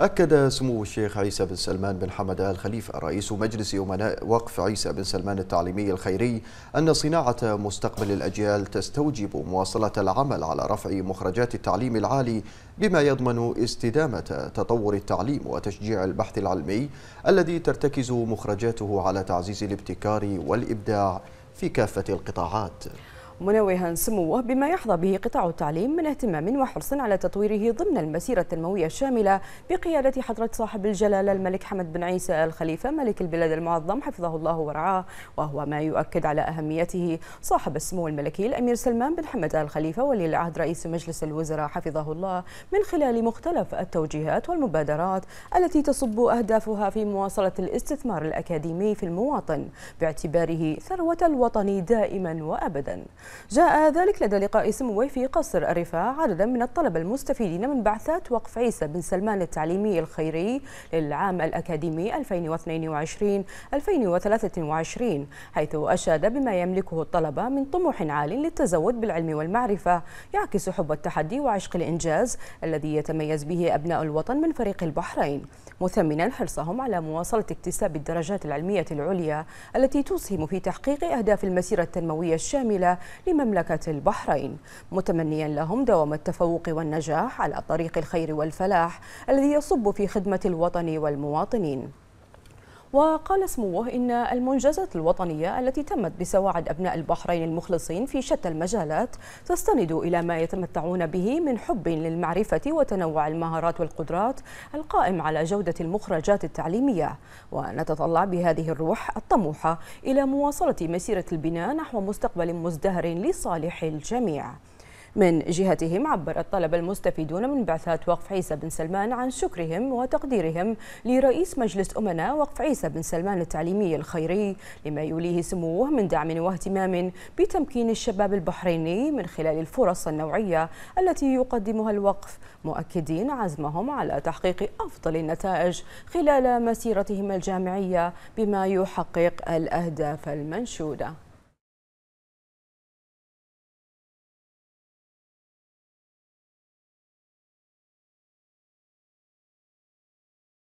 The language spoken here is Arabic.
أكد سمو الشيخ عيسى بن سلمان بن حمد آل خليفة رئيس مجلس أمناء وقف عيسى بن سلمان التعليمي الخيري أن صناعة مستقبل الأجيال تستوجب مواصلة العمل على رفع مخرجات التعليم العالي بما يضمن استدامة تطور التعليم وتشجيع البحث العلمي الذي ترتكز مخرجاته على تعزيز الابتكار والإبداع في كافة القطاعات منوها سموه بما يحظى به قطاع التعليم من اهتمام وحرص على تطويره ضمن المسيرة التنموية الشاملة بقيادة حضرة صاحب الجلالة الملك حمد بن عيسى الخليفة ملك البلاد المعظم حفظه الله ورعاه وهو ما يؤكد على أهميته صاحب السمو الملكي الأمير سلمان بن حمد الخليفة ولي العهد رئيس مجلس الوزراء حفظه الله من خلال مختلف التوجيهات والمبادرات التي تصب أهدافها في مواصلة الاستثمار الأكاديمي في المواطن باعتباره ثروة الوطن دائما وأبدا جاء ذلك لدى لقاء سموي في قصر الرفاع عددا من الطلبة المستفيدين من بعثات وقف عيسى بن سلمان التعليمي الخيري للعام الأكاديمي 2022-2023 حيث أشاد بما يملكه الطلبة من طموح عال للتزود بالعلم والمعرفة يعكس حب التحدي وعشق الإنجاز الذي يتميز به أبناء الوطن من فريق البحرين مثمنا حرصهم على مواصلة اكتساب الدرجات العلمية العليا التي تسهم في تحقيق أهداف المسيرة التنموية الشاملة لمملكة البحرين متمنيا لهم دوام التفوق والنجاح على طريق الخير والفلاح الذي يصب في خدمة الوطن والمواطنين وقال سموه إن المنجزات الوطنية التي تمت بسواعد أبناء البحرين المخلصين في شتى المجالات تستند إلى ما يتمتعون به من حب للمعرفة وتنوع المهارات والقدرات القائم على جودة المخرجات التعليمية ونتطلع بهذه الروح الطموحة إلى مواصلة مسيرة البناء نحو مستقبل مزدهر لصالح الجميع من جهتهم عبر الطلبة المستفيدون من بعثات وقف عيسى بن سلمان عن شكرهم وتقديرهم لرئيس مجلس أمناء وقف عيسى بن سلمان التعليمي الخيري لما يوليه سموه من دعم واهتمام بتمكين الشباب البحريني من خلال الفرص النوعية التي يقدمها الوقف مؤكدين عزمهم على تحقيق أفضل النتائج خلال مسيرتهم الجامعية بما يحقق الأهداف المنشودة